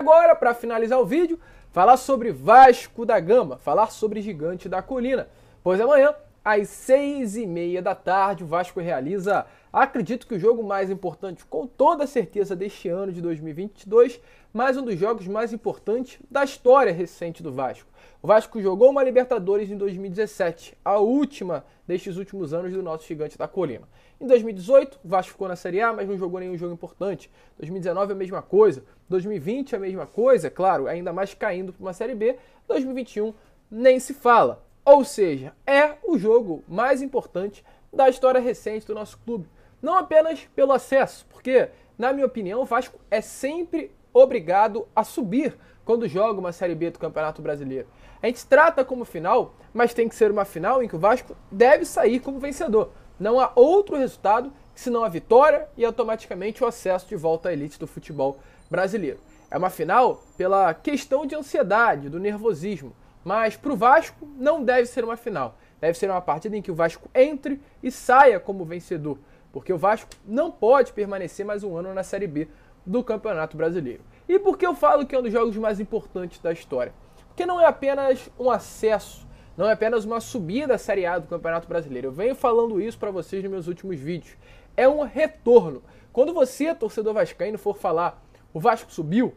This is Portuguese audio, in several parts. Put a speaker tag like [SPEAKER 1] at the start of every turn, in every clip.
[SPEAKER 1] Agora, para finalizar o vídeo, falar sobre Vasco da Gama, falar sobre Gigante da Colina, pois é, amanhã, às seis e meia da tarde, o Vasco realiza Acredito que o jogo mais importante, com toda certeza, deste ano de 2022, mas um dos jogos mais importantes da história recente do Vasco. O Vasco jogou uma Libertadores em 2017, a última destes últimos anos do nosso gigante da colina. Em 2018, o Vasco ficou na Série A, mas não jogou nenhum jogo importante. 2019 a mesma coisa, 2020 a mesma coisa, claro, ainda mais caindo para uma Série B. 2021 nem se fala. Ou seja, é o jogo mais importante da história recente do nosso clube. Não apenas pelo acesso, porque, na minha opinião, o Vasco é sempre obrigado a subir quando joga uma Série B do Campeonato Brasileiro. A gente trata como final, mas tem que ser uma final em que o Vasco deve sair como vencedor. Não há outro resultado senão a vitória e automaticamente o acesso de volta à elite do futebol brasileiro. É uma final pela questão de ansiedade, do nervosismo, mas para o Vasco não deve ser uma final. Deve ser uma partida em que o Vasco entre e saia como vencedor porque o Vasco não pode permanecer mais um ano na Série B do Campeonato Brasileiro. E por que eu falo que é um dos jogos mais importantes da história? Porque não é apenas um acesso, não é apenas uma subida à Série A do Campeonato Brasileiro. Eu venho falando isso para vocês nos meus últimos vídeos. É um retorno. Quando você, torcedor vascaíno, for falar o Vasco subiu,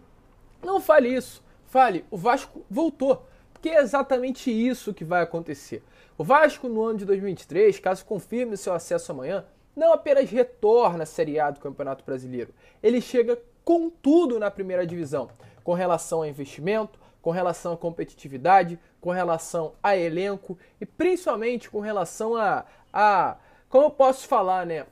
[SPEAKER 1] não fale isso. Fale, o Vasco voltou. Porque é exatamente isso que vai acontecer. O Vasco, no ano de 2023, caso confirme seu acesso amanhã, não apenas retorna à Série A do Campeonato Brasileiro, ele chega com tudo na primeira divisão, com relação a investimento, com relação à competitividade, com relação a elenco e principalmente com relação a, a como eu posso falar, né?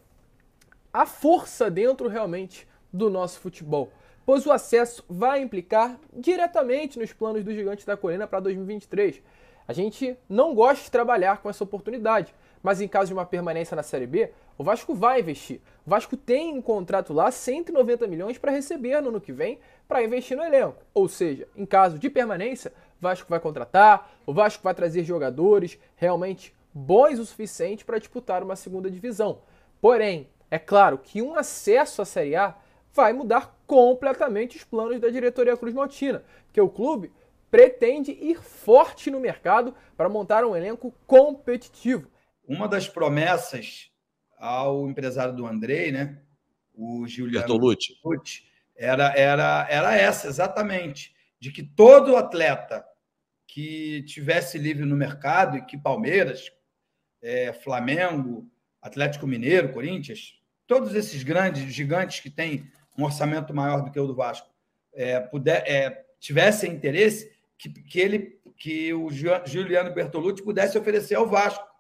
[SPEAKER 1] A força dentro realmente do nosso futebol, pois o acesso vai implicar diretamente nos planos do Gigante da Colina para 2023. A gente não gosta de trabalhar com essa oportunidade, mas em caso de uma permanência na Série B, o Vasco vai investir. O Vasco tem um contrato lá, 190 milhões para receber no ano que vem, para investir no elenco. Ou seja, em caso de permanência, o Vasco vai contratar, o Vasco vai trazer jogadores realmente bons o suficiente para disputar uma segunda divisão. Porém, é claro que um acesso à Série A vai mudar completamente os planos da diretoria Cruz Maltina, que o clube pretende ir forte no mercado para montar um elenco competitivo. Uma das promessas
[SPEAKER 2] ao empresário do Andrei, né? O Giuliano Bertolucci. Bertolucci era, era, era essa, exatamente. De que todo atleta que tivesse livre no mercado e que Palmeiras, é, Flamengo, Atlético Mineiro, Corinthians, todos esses grandes gigantes que têm um orçamento maior do que o do Vasco, é, puder, é, tivessem interesse que, que ele que o Juliano Bertolucci pudesse oferecer ao Vasco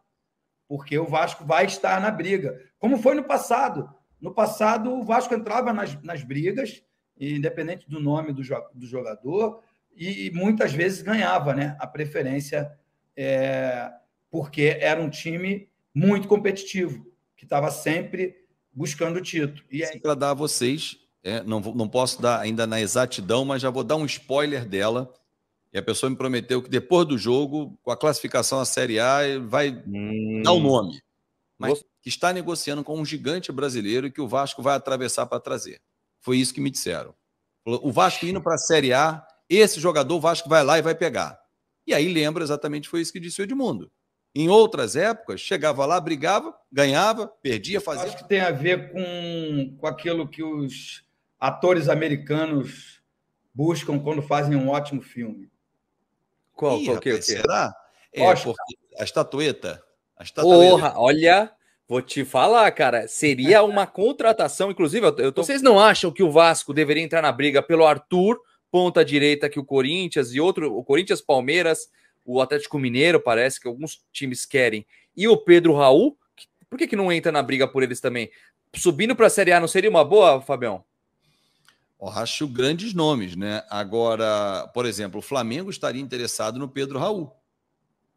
[SPEAKER 2] porque o Vasco vai estar na briga, como foi no passado. No passado, o Vasco entrava nas, nas brigas, independente do nome do, do jogador, e, muitas vezes ganhava né, a preferência, é, porque era um time muito competitivo, que estava sempre buscando o título. E aí... Para dar a vocês,
[SPEAKER 3] é, não, não posso dar ainda na exatidão, mas já vou dar um spoiler dela e a pessoa me prometeu que depois do jogo, com a classificação à Série A, vai hum. dar o um nome. Mas que está negociando com um gigante brasileiro e que o Vasco vai atravessar para trazer. Foi isso que me disseram. O Vasco indo para a Série A, esse jogador o Vasco vai lá e vai pegar. E aí lembra exatamente foi isso que disse o Edmundo. Em outras épocas, chegava lá, brigava,
[SPEAKER 2] ganhava, perdia, fazia. Acho que tem a ver com, com aquilo que os atores americanos buscam quando fazem um ótimo filme. Qual, Ih, qual é
[SPEAKER 3] rapaz, que, Será? É, Oscar. porque a estatueta. A estatueta. Porra, olha, vou te falar, cara. Seria uma contratação, inclusive. Eu tô... Vocês não acham que o Vasco deveria entrar na briga pelo Arthur, ponta direita, que o Corinthians e outro, o Corinthians Palmeiras, o Atlético Mineiro, parece que alguns times querem, e o Pedro Raul? Por que, que não entra na briga por eles também? Subindo para a Série A não seria uma boa, Fabião? Racho grandes nomes, né? Agora, por exemplo, o Flamengo estaria interessado no Pedro Raul.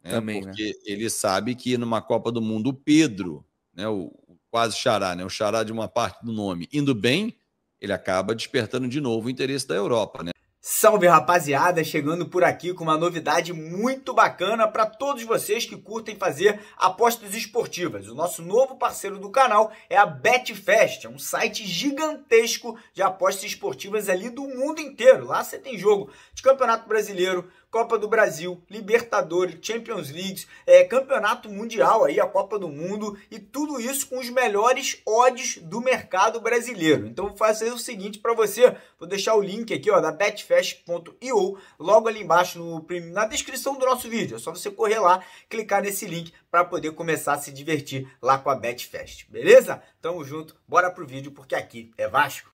[SPEAKER 3] Né? Também, né? Porque né? ele sabe que numa Copa do Mundo o Pedro, né, o quase xará, né, o xará de uma parte do nome, indo bem, ele acaba despertando de novo o interesse da Europa, né?
[SPEAKER 4] Salve rapaziada, chegando por aqui com uma novidade muito bacana para todos vocês que curtem fazer apostas esportivas. O nosso novo parceiro do canal é a Betfest, é um site gigantesco de apostas esportivas ali do mundo inteiro. Lá você tem jogo de Campeonato Brasileiro, Copa do Brasil, Libertadores, Champions League, é, Campeonato Mundial, aí a Copa do Mundo e tudo isso com os melhores odds do mercado brasileiro. Então vou fazer o seguinte para você, vou deixar o link aqui ó, da Betfest.io logo ali embaixo no, na descrição do nosso vídeo. É só você correr lá, clicar nesse link para poder começar a se divertir lá com a Betfest, beleza? Tamo junto, bora pro vídeo porque aqui é Vasco.